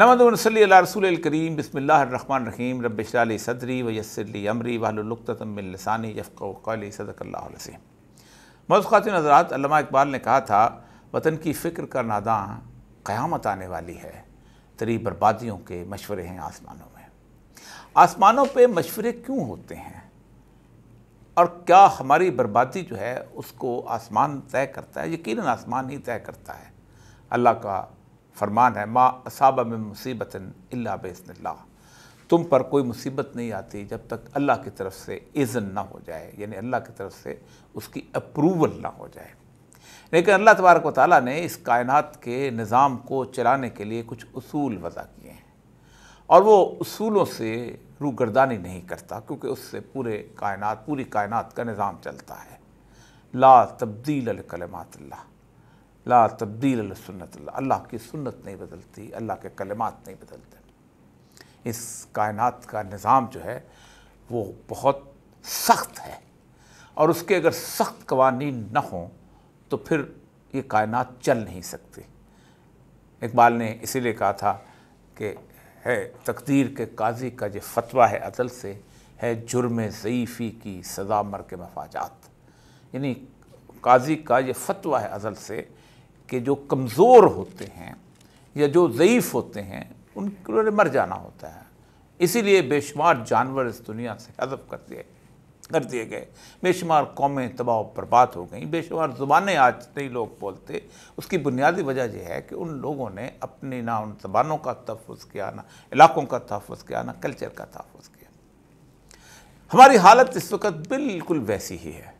नमदसली रसूल करीम बसमिल्लामान रहीम रबली सदरी वयसली अमरी वालतमिलसानी यफ़ी सदकल्लासीम मौज़ात नजरात इकबाल ने कहा था वतन की फ़िक्र का नादा क़यामत आने वाली है तरी बर्बादियों के मशवरे हैं आसमानों में आसमानों पर मशवरे क्यों होते हैं और क्या हमारी बर्बादी जो है उसको आसमान तय करता है यकीन आसमान ही तय करता है अल्लाह का फरमान है माँ असाबा में मुसीबत अल्ला तुम पर कोई मुसीबत नहीं आती जब तक अल्लाह की तरफ से इज़न ना हो जाए यानी अल्लाह की तरफ से उसकी अप्रूवल ना हो जाए लेकिन अल्लाह तबारक वाली ने इस कायनात के निज़ाम को चलाने के लिए कुछ असूल वज़ा किए हैं और वो असूलों से गर्दानी नहीं करता क्योंकि उससे पूरे कायनात पूरी कायनात का निज़ाम चलता है ला तब्दील कलमातल्ला ला तब्दील सुन्नत अल्लाह की सुन्नत नहीं बदलती अल्लाह के कलमात नहीं बदलते इस कायनात का निज़ाम जो है वो बहुत सख्त है और उसके अगर सख्त कवानी न हों तो फिर ये कायनात चल नहीं सकती इकबाल ने इसीलिए कहा था कि है तकदीर के काजी का जो फतवा है अदल से है जुर्म ज़यीफ़ी की सज़ा मर के मफाजात यानी काजी का ये फतवा है अजल से कि जो कमज़ोर होते हैं या जो ज़यीफ़ होते हैं उनके मर जाना होता है इसीलिए बेशुमार जानवर इस दुनिया से हजफ कर दिए कर दिए गए बेशुमार कौमें तबाह बर्बाद हो गई बेशुमार ज़ुबानें आज नहीं लोग बोलते उसकी बुनियादी वजह यह है कि उन लोगों ने अपनी ना उन ज़बानों का तहफ़ किया ना इलाकों का तहफ़ किया ना कल्चर का तहफ़ किया हमारी हालत इस वक्त बिल्कुल वैसी ही है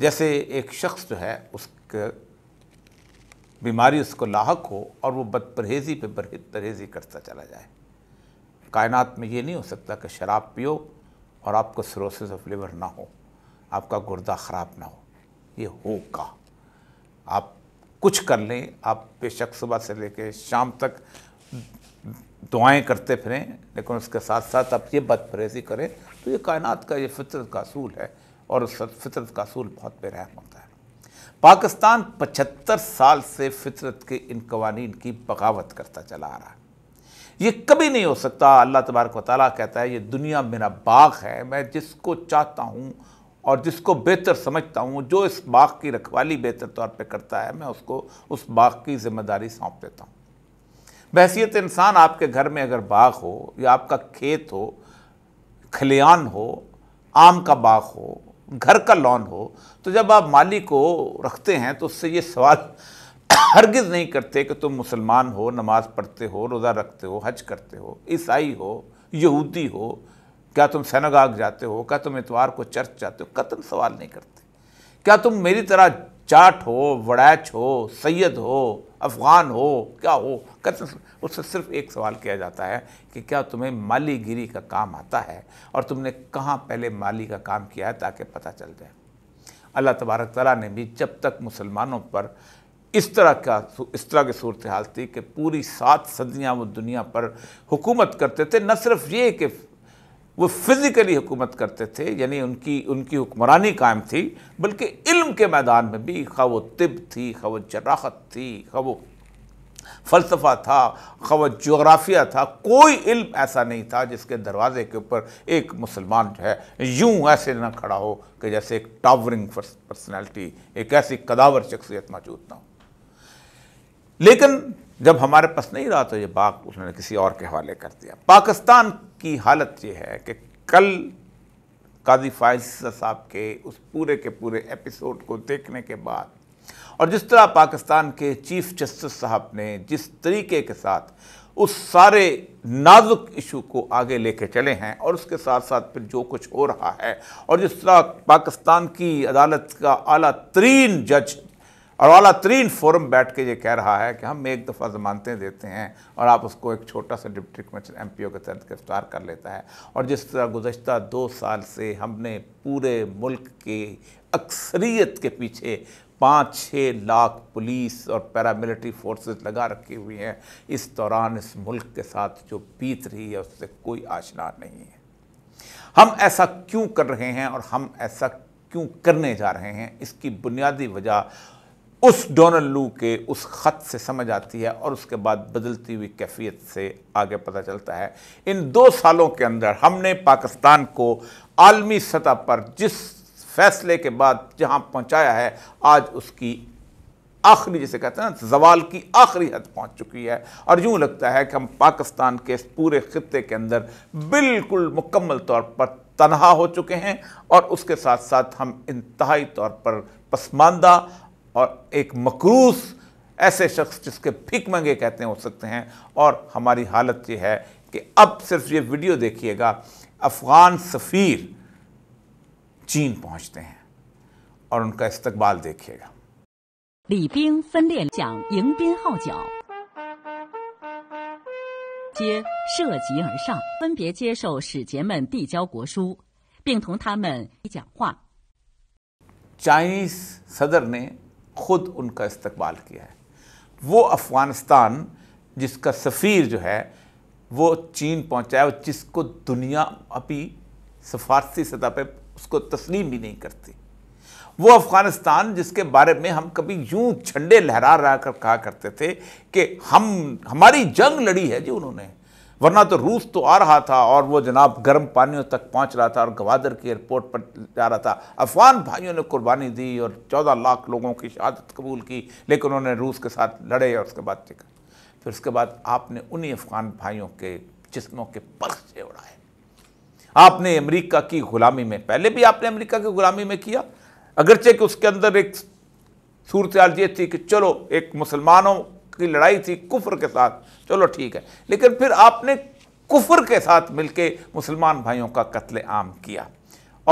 जैसे एक शख्स जो है उसके बीमारी उसको लाक हो और वो बद परहेज़ी पे बरहत परहेज़ी करता चला जाए कायनात में ये नहीं हो सकता कि शराब पियो और आपको सरोसेस ऑफ लिवर ना हो आपका गुर्दा ख़राब ना हो ये होगा आप कुछ कर लें आप बेशक सुबह से लेकर शाम तक दुआएं करते फिरें लेकिन उसके साथ साथ आप ये बदपरहेजी करें तो ये कायनात का ये फितरत का असूल है और उस फितरत का असूल बहुत बेरहम होता है पाकिस्तान 75 साल से फितरत के इन कवानी की बगावत करता चला आ रहा है ये कभी नहीं हो सकता अल्लाह तबारक वाली कहता है ये दुनिया मेरा बाग है मैं जिसको चाहता हूँ और जिसको बेहतर समझता हूँ जो इस बाग की रखवाली बेहतर तौर पे करता है मैं उसको उस बाग की जिम्मेदारी सौंप देता हूँ बहसीत इंसान आपके घर में अगर बाग हो या आपका खेत हो खलियान हो आम का बाग हो घर का लोन हो तो जब आप माली को रखते हैं तो उससे ये सवाल हरगिज़ नहीं करते कि तुम मुसलमान हो नमाज़ पढ़ते हो रोज़ा रखते हो हज करते हो ईसाई हो यहूदी हो क्या तुम सैनगाग जाते हो क्या तुम इतवार को चर्च जाते हो कतन सवाल नहीं करते क्या तुम मेरी तरह जाट हो वड़ैच हो सैयद हो अफ़गान हो क्या हो कैसे उससे सिर्फ एक सवाल किया जाता है कि क्या तुम्हें माली गिरी का काम आता है और तुमने कहाँ पहले माली का काम किया है ताकि पता चल जाए अल्लाह तबारक तला ने भी जब तक मुसलमानों पर इस तरह का इस तरह की सूरत हाल थी कि पूरी सात सदियाँ वो दुनिया पर हुकूमत करते थे न सिर्फ ये कि वो फिज़िकली हुकूमत करते थे यानी उनकी उनकी हुक्मरानी कायम थी बल्कि इल्म के मैदान में भी खा वो तिब थी खा वो जराहत थी खा वो फ़लसफ़ा था खा वो जोग्राफिया था कोई इल्म ऐसा नहीं था जिसके दरवाज़े के ऊपर एक मुसलमान जो है यूं ऐसे ना खड़ा हो कि जैसे एक टावरिंग पर्सनैलिटी एक ऐसी कदावर शख्सियत मौजूद ना हो लेकिन जब हमारे पास नहीं रहा तो ये बाग उन्होंने किसी और के हवाले कर दिया पाकिस्तान की हालत ये है कि कल काजी फायज साहब के उस पूरे के पूरे एपिसोड को देखने के बाद और जिस तरह पाकिस्तान के चीफ जस्टिस साहब ने जिस तरीके के साथ उस सारे नाजुक इशू को आगे लेके चले हैं और उसके साथ साथ फिर जो कुछ हो रहा है और जिस तरह पाकिस्तान की अदालत का अला तरीन जज और वाला तरीन फोरम बैठ के ये कह रहा है कि हम एक दफ़ा जमानतें देते हैं और आप उसको एक छोटा सा deputy commissioner M P O के तहत गिरफ्तार कर लेता है और जिस तरह गुजशत दो साल से हमने पूरे मुल्क के अक्सरीत के पीछे पाँच छः लाख पुलिस और पैरामिलिट्री फोर्सेस लगा रखी हुई हैं इस दौरान इस मुल्क के साथ जो बीत रही है उससे कोई आशना नहीं है हम ऐसा क्यों कर रहे हैं और हम ऐसा क्यों करने जा रहे हैं इसकी बुनियादी वजह उस डोनल लू के उस ख़त से समझ आती है और उसके बाद बदलती हुई कैफियत से आगे पता चलता है इन दो सालों के अंदर हमने पाकिस्तान को आलमी सतह पर जिस फैसले के बाद जहां पहुंचाया है आज उसकी आखिरी जैसे कहते हैं ना जवाल की आखिरी हद पहुंच चुकी है और यूं लगता है कि हम पाकिस्तान के इस पूरे खत्े के अंदर बिल्कुल मुकम्मल तौर पर तनहा हो चुके हैं और उसके साथ साथ हम इंतहाई तौर पर पसमानदा और एक मकरूस ऐसे शख्स जिसके फिक मंगे कहते हैं हो सकते हैं और हमारी हालत यह है कि अब सिर्फ ये वीडियो देखिएगा अफ़गान सफ़ीर चीन पहुंचते हैं और उनका इस्तकबाल देखिएगा सदर ने खुद उनका इस्तबाल किया है वो अफ़गानिस्तान जिसका सफ़ीर जो है वो चीन पहुँचाया और जिसको दुनिया अभी सफारसी सतह पर उसको तस्लीम भी नहीं करती वो अफ़गानिस्तान जिसके बारे में हम कभी यूं झंडे लहरा रहा कर कहा करते थे कि हम हमारी जंग लड़ी है जी उन्होंने वरना तो रूस तो आ रहा था और वो जनाब गर्म पानियों तक पहुंच रहा था और गवादर के एयरपोर्ट पर जा रहा था अफगान भाइयों ने कुर्बानी दी और चौदह लाख लोगों की शहादत कबूल की लेकिन उन्होंने रूस के साथ लड़े और उसके बाद देखा फिर उसके बाद आपने उन्हीं अफगान भाइयों के जिसमों के से उड़ाए आपने अमरीका की गुलामी में पहले भी आपने अमरीका की गुलामी में किया अगरचे कि उसके अंदर एक सूरत ये थी कि चलो एक मुसलमानों की लड़ाई थी कुफर के साथ चलो ठीक है लेकिन फिर आपने कुफर के साथ मिलके मुसलमान भाइयों का कत्ल आम किया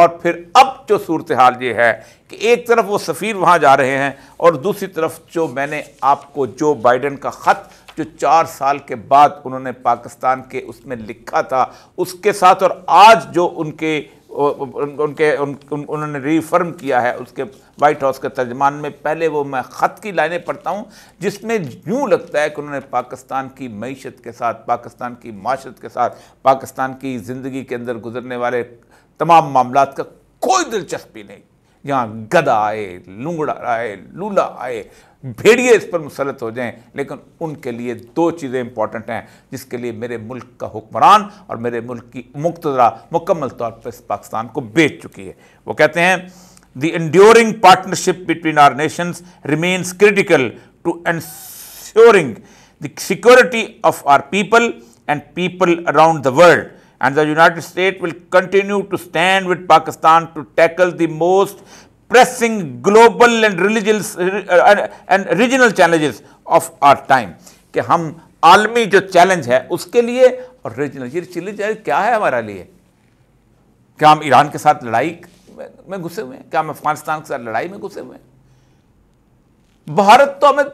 और फिर अब जो सूरत हाल ये है कि एक तरफ वो सफ़ीर वहाँ जा रहे हैं और दूसरी तरफ जो मैंने आपको जो बाइडन का ख़त जो चार साल के बाद उन्होंने पाकिस्तान के उसमें लिखा था उसके साथ और आज जो उनके उन, उनके उन, उन्होंने रिफर्म किया है उसके वाइट हाउस के तर्जमान में पहले वो मैं ख़त की लाइनें पढ़ता हूँ जिसमें यूँ लगता है कि उन्होंने पाकिस्तान की मीशत के साथ पाकिस्तान की माशत के साथ पाकिस्तान की ज़िंदगी के अंदर गुजरने वाले तमाम मामला का कोई दिलचस्पी नहीं यहाँ गदा आए लूंगड़ा आए लूला आए भेड़िए इस पर मुसलत हो जाएं लेकिन उनके लिए दो चीज़ें इंपॉर्टेंट हैं जिसके लिए मेरे मुल्क का हुक्मरान और मेरे मुल्क की मुक्तरा मुकम्मल तौर पर इस पाकिस्तान को बेच चुकी है वो कहते हैं the enduring partnership between our nations remains critical to ensuring the security of our people and people around the world and the United state will continue to stand with Pakistan to tackle the most pressing global and religious uh, and, and regional challenges of our time कि हम आलमी जो challenge है उसके लिए और regional ये chilli challenge क्या है हमारे लिए क्या हम ईरान के साथ लड़ाई में घुसे हुए हैं क्या हम अफगानिस्तान के साथ लड़ाई में घुसे हुए हैं भारत तो हमें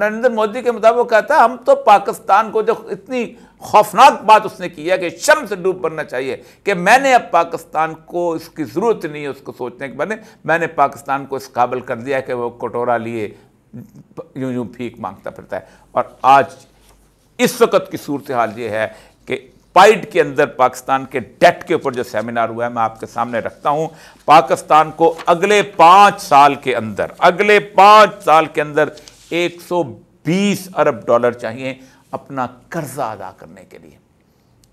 नरेंद्र मोदी के मुताबिक कहता है हम तो पाकिस्तान को जो इतनी खौफनाक बात उसने की है कि शर्म से डूब पड़ना चाहिए कि मैंने अब पाकिस्तान को इसकी ज़रूरत नहीं है उसको सोचने के बने मैंने पाकिस्तान को इस काबिल कर दिया कि वो कटोरा लिए यूं यूं फीक मांगता फिरता है और आज इस वक्त की सूरत हाल ये है कि पाइड के अंदर पाकिस्तान के डेट के ऊपर जो सेमिनार हुआ है मैं आपके सामने रखता हूं पाकिस्तान को अगले पाँच साल के अंदर अगले पाँच साल के अंदर बीस अरब डॉलर चाहिए अपना कर्ज़ा अदा करने के लिए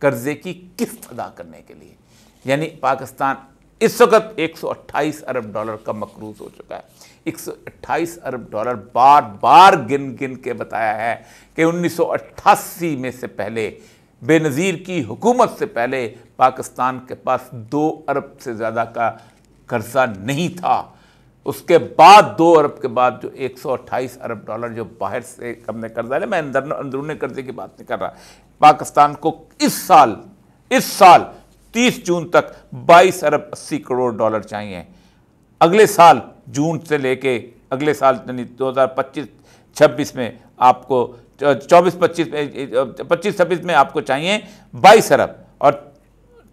कर्ज़े की किस्त अदा करने के लिए यानी पाकिस्तान इस वक्त 128 अरब डॉलर का मकरूज हो चुका है 128 अरब डॉलर बार बार गिन गिन के बताया है कि 1988 में से पहले बेनज़ीर की हुकूमत से पहले पाकिस्तान के पास दो अरब से ज़्यादा का कर्ज़ा नहीं था उसके बाद दो अरब के बाद जो 128 अरब डॉलर जो बाहर से हमने कर्जा लिया मैं अंदर अंदरूनी कर्जे की बात नहीं कर रहा पाकिस्तान को इस साल इस साल 30 जून तक 22 अरब 80 करोड़ डॉलर चाहिए अगले साल जून से लेके अगले साल यानी 2025 26 में आपको 24 25 में 25 26 में आपको चाहिए 22 अरब और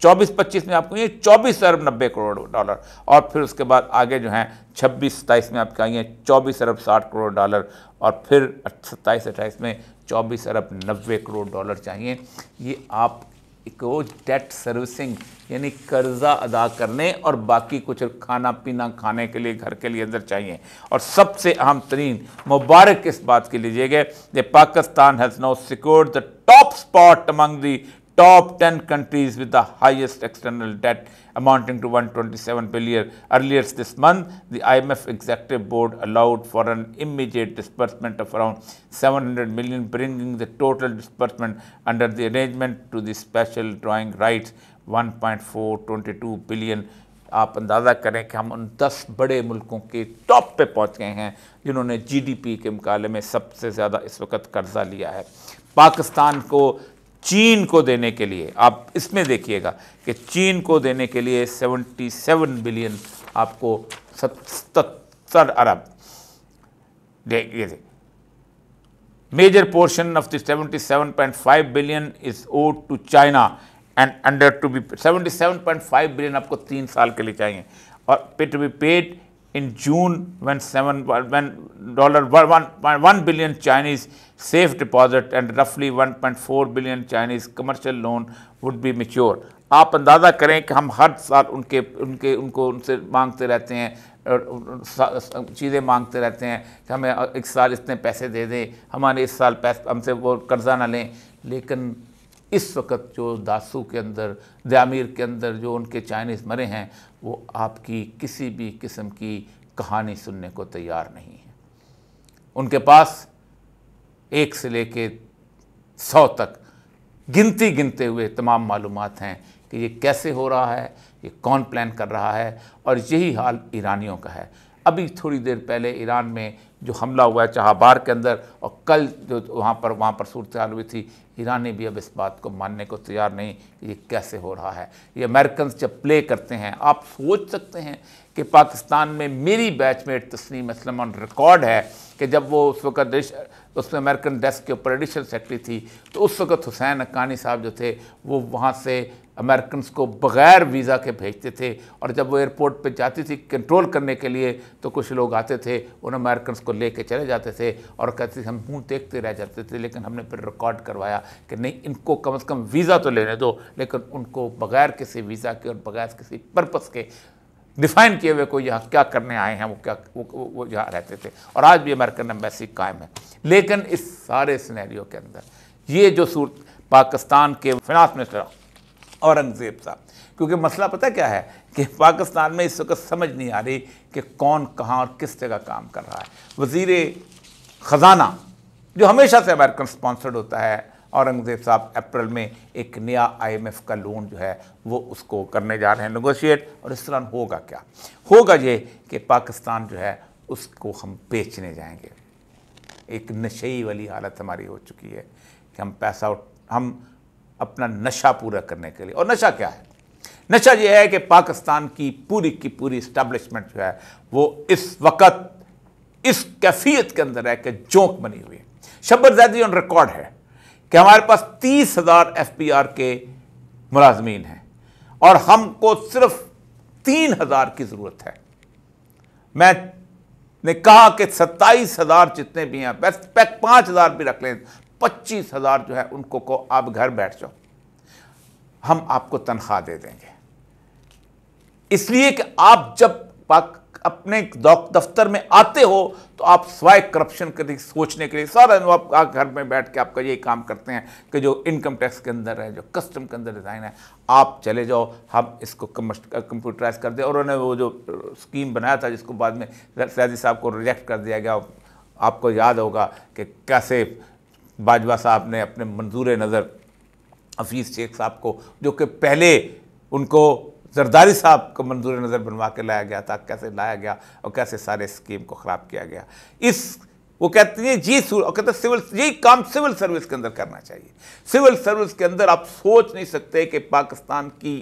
चौबीस पच्चीस में आपको ये चौबीस अरब नब्बे करोड़ डॉलर और फिर उसके बाद आगे जो है छब्बीस सत्ताईस में आपके आएंगे चौबीस अरब साठ करोड़ डॉलर और फिर सत्ताईस अट्ठाईस में चौबीस अरब नब्बे करोड़ डॉलर चाहिए ये आप को डेट सर्विसिंग यानी कर्जा अदा करने और बाकी कुछ खाना पीना खाने के लिए घर के लिए अंदर चाहिए और सबसे अहम तरीन मुबारक इस बात के लीजिएगा Pakistan has now secured the top spot among the top 10 countries with the highest external debt amounting to 127 billion. Earlier this month, the IMF Executive Board allowed for an immediate disbursement of around 700 million, bringing the total disbursement under the arrangement to the special drawing rights 1.422 billion. आप अंदाज़ा करें कि हम उन 10 बड़े मुल्कों के top पे पहुंच गए हैं जिन्होंने जीडीपी के मुकाबले में सबसे ज़्यादा इस वक्त कर्ज़ा लिया है पाकिस्तान को चीन को देने के लिए आप इसमें देखिएगा कि चीन को देने के लिए 77 बिलियन आपको सतर अरब ये they major portion of the 77.5 billion is owed to China and under to be 77.5 billion आपको तीन साल के लिए चाहिए और pay to be paid in June when seven when dollar one, one billion Chinese safe deposit and roughly 1.4 billion Chinese commercial loan would be mature. आप अंदाज़ा करें कि हम हर साल उनके उनके उनको उनसे मांगते रहते हैं चीज़ें मांगते रहते हैं कि हमें एक साल इतने पैसे दे दें हमारे इस साल पैसे हमसे वो कर्ज़ा ना लें लेकिन इस वक्त जो दासू के अंदर दयामीर के अंदर जो उनके चाइनीज़ मरे हैं वो आपकी किसी भी किस्म की कहानी सुनने को तैयार नहीं है उनके पास एक से लेके सौ तक गिनती गिनते हुए तमाम मालूम हैं कि ये कैसे हो रहा है ये कौन प्लान कर रहा है और यही हाल ईरानियों का है अभी थोड़ी देर पहले ईरान में जो हमला हुआ है चाहबार के अंदर और कल जो वहाँ पर वहाँ पर सूरत हाल हुई थी ने भी अब इस बात को मानने को तैयार नहीं कि ये कैसे हो रहा है ये अमेरिकन जब प्ले करते हैं आप सोच सकते हैं कि पाकिस्तान में मेरी बैचमेट तस्नीम असलम रिकॉर्ड है कि जब वो उस वक्त उसमें अमेरिकन डेस्क के ऊपर एडिशनल सेक्रेटरी थी तो उस वक्त हुसैन अकानी साहब जो थे वो वहाँ से अमेरिकन को बग़ैर वीज़ा के भेजते थे और जब वो एयरपोर्ट पे जाती थी कंट्रोल करने के लिए तो कुछ लोग आते थे उन अमेरिकन को ले चले जाते थे और कहते थे हम मुँह देखते रह जाते थे लेकिन हमने फिर रिकॉर्ड करवाया कि नहीं इनको कम अज़ कम वीज़ा तो लेने दो लेकिन उनको बग़ैर किसी वीज़ा के और बग़ैर किसी पर्पज़ के डिफाइन किए हुए कोई यहाँ क्या करने आए हैं वो क्या वो वो यहाँ रहते थे और आज भी अमेरिकन एम्बेसी कायम है लेकिन इस सारे सिनेरियो के अंदर ये जो सूरत पाकिस्तान के फिनांस मिनिस्टर औरंगज़ेब था क्योंकि मसला पता क्या है कि पाकिस्तान में इस वक्त समझ नहीं आ रही कि कौन कहाँ और किस जगह काम कर रहा है वजीर ख़जाना जो हमेशा से अमेरिकन स्पॉन्सर्ड होता है औरंगज़ेब साहब अप्रैल में एक नया आईएमएफ का लोन जो है वो उसको करने जा रहे हैं नगोशिएट और इस तरह होगा क्या होगा ये कि पाकिस्तान जो है उसको हम बेचने जाएंगे एक नशे वाली हालत हमारी हो चुकी है कि हम पैसा हम अपना नशा पूरा करने के लिए और नशा क्या है नशा यह है कि पाकिस्तान की पूरी की पूरी इस्टेब्लिशमेंट जो है वो इस वक्त इस कैफियत के अंदर है कि जोंक बनी हुई है शब्बर जैदी ऑन रिकॉर्ड है कि हमारे पास तीस हज़ार एफ पी आर के मुलाजमीन हैं और हमको सिर्फ तीन हज़ार की ज़रूरत है मैं ने कहा कि सत्ताईस हज़ार जितने भी हैं पैक पांच हज़ार भी रख लें पच्चीस हज़ार जो है उनको को आप घर बैठ जाओ हम आपको तनख्वाह दे देंगे इसलिए कि आप जब अपने दफ्तर में आते हो तो आप स्वाय करप्शन के लिए सोचने के लिए सारा दिन आप घर में बैठ के आपका यही काम करते हैं कि जो इनकम टैक्स के अंदर है जो कस्टम के अंदर डिज़ाइन है आप चले जाओ हम इसको कंप्यूटराइज कर दें और उन्होंने वो जो स्कीम बनाया था जिसको बाद में सैदी साहब को रिजेक्ट कर दिया गया आपको याद होगा कि कैसे बाजवा साहब ने अपने मंजूर नज़र हफीज़ शेख साहब को जो कि पहले उनको जरदारी साहब को मंजूर नज़र बनवा के लाया गया था कैसे लाया गया और कैसे सारे स्कीम को ख़राब किया गया इस वो कहती है जी कहते हैं सिविल यही काम सिविल सर्विस के अंदर करना चाहिए सिविल सर्विस के अंदर आप सोच नहीं सकते कि पाकिस्तान की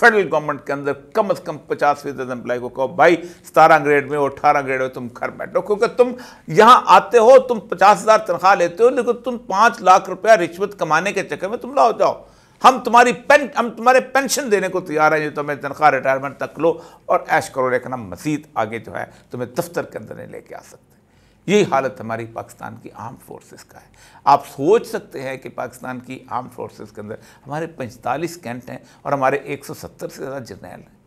फेडरल गवर्नमेंट के अंदर कम अज़ कम पचास फीसद एम्प्लॉय को कहो भाई सतारह ग्रेड में और अठारह ग्रेड में तुम घर बैठो क्योंकि तुम यहाँ आते हो तुम पचास हज़ार तनख्वाह लेते हो लेकिन तुम पाँच लाख रुपया रिश्वत कमाने के चक्कर में तुम लाओ हो जाओ हम तुम्हारी पेन हम तुम्हारे पेंशन देने को तैयार हैं जो तुम्हें तनख्वाह रिटायरमेंट तक लो और ऐश करो लेकिन हम मजीद आगे जो है तुम्हें दफ्तर के अंदर नहीं लेके आ सकते यही हालत हमारी पाकिस्तान की आर्म फोर्सेस का है आप सोच सकते हैं कि पाकिस्तान की आर्म फोर्सेस के अंदर हमारे 45 कैंट हैं और हमारे 170 से ज़्यादा जर्नैल हैं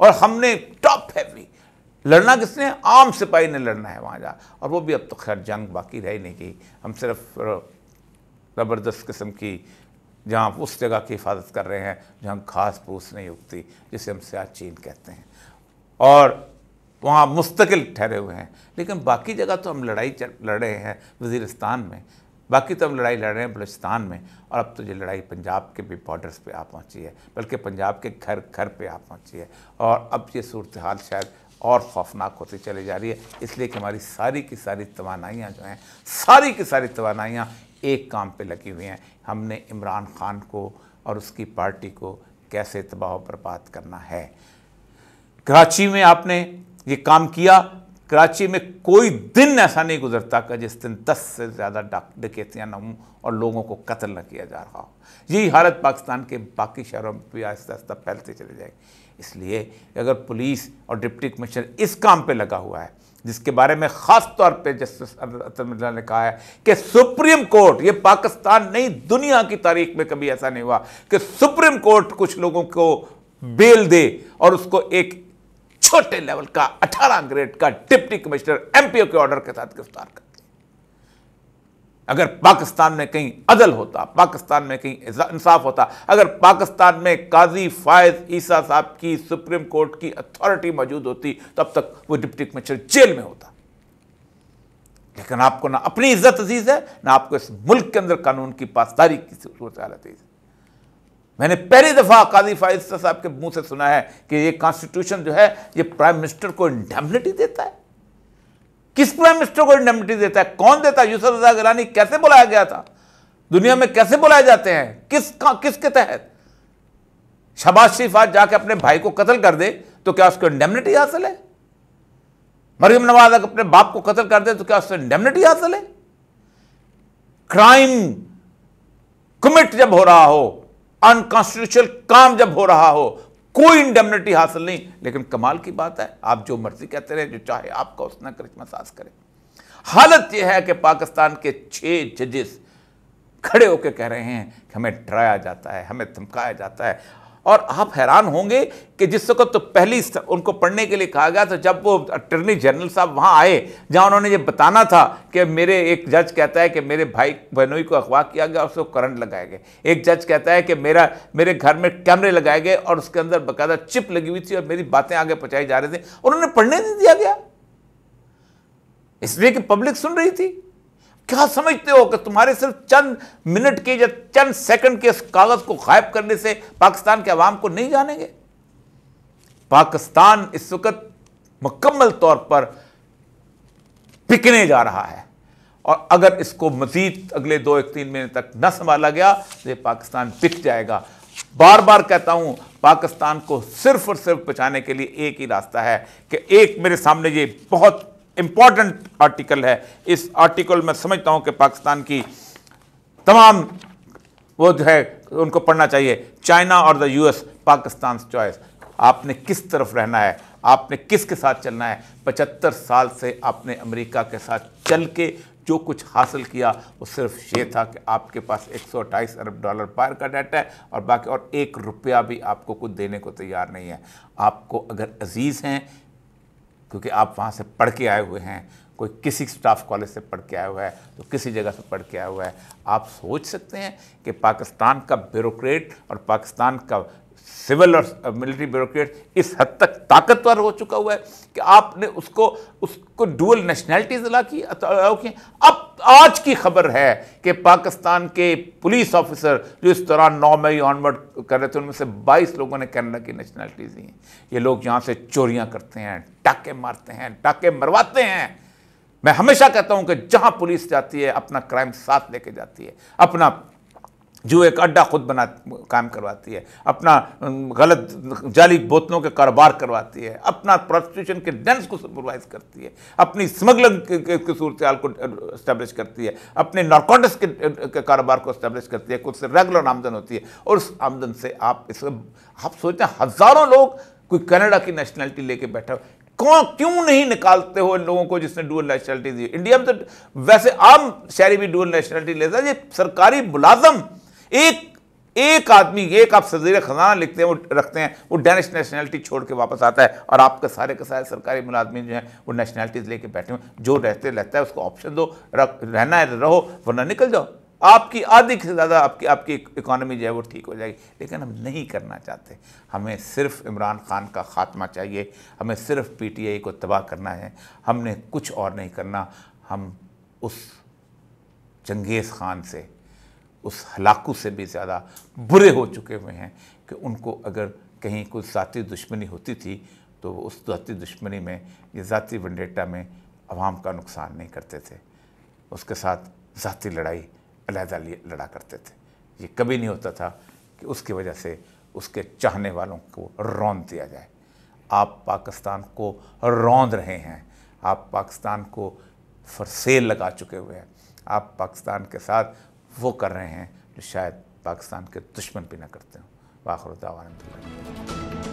और हमने टॉप हैवी लड़ना किसने आम सिपाही ने लड़ना है वहाँ जा और वो भी अब तो खैर जंग बाकी रह नहीं गई हम सिर्फ ज़बरदस्त किस्म की जहाँ उस जगह की हिफाजत कर रहे हैं जहाँ घास फूस नहीं उगती जिसे हम सियाचीन कहते हैं और वहाँ मुस्तकिल ठहरे हुए हैं लेकिन बाकी जगह तो हम लड़ाई लड़ रहे हैं वजीरस्तान में बाकी तो हम लड़ाई लड़ रहे हैं बलुचिस्तान में और अब तो ये लड़ाई पंजाब के भी बॉर्डर्स पे आ पहुँची है बल्कि पंजाब के घर घर पे आ पहुँची है और अब ये सूरत हाल शायद और खौफनाक होती चली जा रही है इसलिए कि हमारी सारी की सारी तोानाइयाँ जो हैं सारी की सारी तोानाइयाँ एक काम पर लगी हुई हैं हमने इमरान खान को और उसकी पार्टी को कैसे तबाह बर्बाद करना है कराची में आपने ये काम किया कराची में कोई दिन ऐसा नहीं गुजरता का जिस दिन दस से ज़्यादा डकैतियाँ ना हों और लोगों को कत्ल न किया जा रहा हो यही हालत पाकिस्तान के बाकी शहरों में भी आहिस्ता आहिस्ता फैलते चले जाएंगे इसलिए अगर पुलिस और डिप्टी कमिश्नर इस काम पे लगा हुआ है जिसके बारे में ख़ास तौर पे जस्टिस अतमिल्ला ने कहा है कि सुप्रीम कोर्ट ये पाकिस्तान नहीं दुनिया की तारीख में कभी ऐसा नहीं हुआ कि सुप्रीम कोर्ट कुछ लोगों को बेल दे और उसको एक छोटे लेवल का अठारह ग्रेड का डिप्टी कमिश्नर एमपीओ के ऑर्डर के साथ गिरफ्तार कर अगर पाकिस्तान में कहीं अदल होता पाकिस्तान में कहीं इंसाफ होता अगर पाकिस्तान में काजी फायज ईसा साहब की सुप्रीम कोर्ट की अथॉरिटी मौजूद होती तब तक वो डिप्टी कमिश्नर जेल में होता लेकिन आपको ना अपनी इज्जत अजीज है ना आपको इस मुल्क के अंदर कानून की पासदारी की सूरत अजीज है मैंने पहली दफ़ा काजी फाइज साहब के मुंह से सुना है कि ये कॉन्स्टिट्यूशन जो है ये प्राइम मिनिस्टर को इंडेमनिटी देता है किस प्राइम मिनिस्टर को इंडेमनिटी देता है कौन देता है यूसफ रजा गिरानी कैसे बुलाया गया था दुनिया में कैसे बुलाए जाते हैं किस किसके तहत शबाज शरीफ आज जाके अपने भाई को कत्ल कर दे तो क्या उसको इंडेमनिटी हासिल है मरियम नवाज अगर अपने बाप को कत्ल कर दे तो क्या उसको इंडेमनिटी हासिल है क्राइम कमिट जब हो रहा हो अनकॉन्स्टिट्यूशनल काम जब हो रहा हो कोई इंडेमनिटी हासिल नहीं लेकिन कमाल की बात है आप जो मर्जी कहते रहे जो चाहे आपका उसने करिश्मा साज करें हालत यह है कि पाकिस्तान के छह जजेस खड़े होकर कह रहे हैं कि हमें डराया जाता है हमें धमकाया जाता है और आप हैरान होंगे कि जिस वक्त तो पहली उनको पढ़ने के लिए कहा गया तो जब वो अटर्नी जनरल साहब वहाँ आए जहाँ उन्होंने ये बताना था कि मेरे एक जज कहता है कि मेरे भाई बहनोई को अगवा किया गया और उसको करंट लगाए गए एक जज कहता है कि मेरा मेरे घर में कैमरे लगाए गए और उसके अंदर बाकायदा चिप लगी हुई थी और मेरी बातें आगे पहुँचाई जा रही थी उन्होंने पढ़ने नहीं दिया गया इसलिए कि पब्लिक सुन रही थी क्या समझते हो कि तुम्हारे सिर्फ चंद मिनट के या चंद सेकंड के कागज को गायब करने से पाकिस्तान के अवाम को नहीं जानेंगे पाकिस्तान इस वक्त मुकम्मल तौर पर पिकने जा रहा है और अगर इसको मजीद अगले दो एक तीन महीने तक न संभाला गया तो ये पाकिस्तान पिक जाएगा बार बार कहता हूं पाकिस्तान को सिर्फ और सिर्फ बचाने के लिए एक ही रास्ता है कि एक मेरे सामने ये बहुत इम्पॉर्टेंट आर्टिकल है इस आर्टिकल में समझता हूं कि पाकिस्तान की तमाम वो जो है उनको पढ़ना चाहिए चाइना और द यूएस पाकिस्तान चॉइस आपने किस तरफ रहना है आपने किसके साथ चलना है पचहत्तर साल से आपने अमेरिका के साथ चल के जो कुछ हासिल किया वो सिर्फ ये था कि आपके पास एक अरब डॉलर पार का डाटा है और बाकी और एक रुपया भी आपको कुछ देने को तैयार नहीं है आपको अगर अजीज़ हैं क्योंकि आप वहाँ से पढ़ के आए हुए हैं कोई किसी स्टाफ कॉलेज से पढ़ के आया हुआ है तो किसी जगह से पढ़ के आया हुआ है आप सोच सकते हैं कि पाकिस्तान का ब्यूरोक्रेट और पाकिस्तान का सिविल और मिलिट्री ब्यूरोक्रेट इस हद तक ताकतवर हो चुका हुआ है कि आपने उसको उसको डुअल नेशनैलिटीज अला की अलाउ की अब आज की खबर है कि पाकिस्तान के पुलिस ऑफिसर जो इस दौरान नौ मई ऑनवर्ड कर रहे थे उनमें से 22 लोगों ने कैनेडा की नेशनैलिटीज दी ये लोग यहाँ से चोरियाँ करते हैं टाके मारते हैं टाके मरवाते हैं मैं हमेशा कहता हूँ कि जहाँ पुलिस जाती है अपना क्राइम साथ लेके जाती है अपना जो एक अड्डा खुद बना काम करवाती है अपना गलत जाली बोतलों के कारोबार करवाती है अपना प्रोस्टिट्यूशन के डेंस को सुपरवाइज करती है अपनी स्मगलिंग की सूरत को इस्टेब्लिश करती है अपने नारकोटिक्स के, के कारोबार को इस्टेब्लिश करती है खुद से रेगुलर आमदन होती है और उस आमदन से आप इस आप सोचते हैं हज़ारों लोग कोई कनाडा की नेशनैलिटी लेके बैठा कौन क्यों नहीं निकालते हो इन लोगों को जिसने डुअल नेशनैलिटी दी इंडिया में तो वैसे आम शहरी भी डुअल नेशनैलिटी लेता है ये सरकारी मुलाजम एक एक आदमी एक आप सजीर खजाना लिखते हैं वो रखते हैं वो डेनिश नेशनैलिटी छोड़ के वापस आता है और आपके सारे के सारे सरकारी मुलाजमी जो हैं वो नेशनैलिटीज लेके बैठे हुए जो रहते रहता है उसको ऑप्शन दो रख, रहना है रहो वरना निकल जाओ आपकी आधी से ज़्यादा आपकी आपकी इकोनॉमी जो है वो ठीक हो जाएगी लेकिन हम नहीं करना चाहते हमें सिर्फ इमरान खान का खात्मा चाहिए हमें सिर्फ आई को तबाह करना है हमने कुछ और नहीं करना हम उस चंगेज़ खान से उस हलाकू से भी ज़्यादा बुरे हो चुके हुए हैं कि उनको अगर कहीं कोई ज़ाती दुश्मनी होती थी तो उस ज़ाती दुश्मनी में या ज़ाती वनडेटा में आवाम का नुकसान नहीं करते थे उसके साथ ज़ाती लड़ाई अलहदा लड़ा करते थे ये कभी नहीं होता था कि उसकी वजह से उसके चाहने वालों को रौंद दिया जाए आप पाकिस्तान को रौंद रहे हैं आप पाकिस्तान को फरसेल लगा चुके हुए हैं आप पाकिस्तान के साथ वो कर रहे हैं जो शायद पाकिस्तान के दुश्मन भी ना करते हों वाखरदावान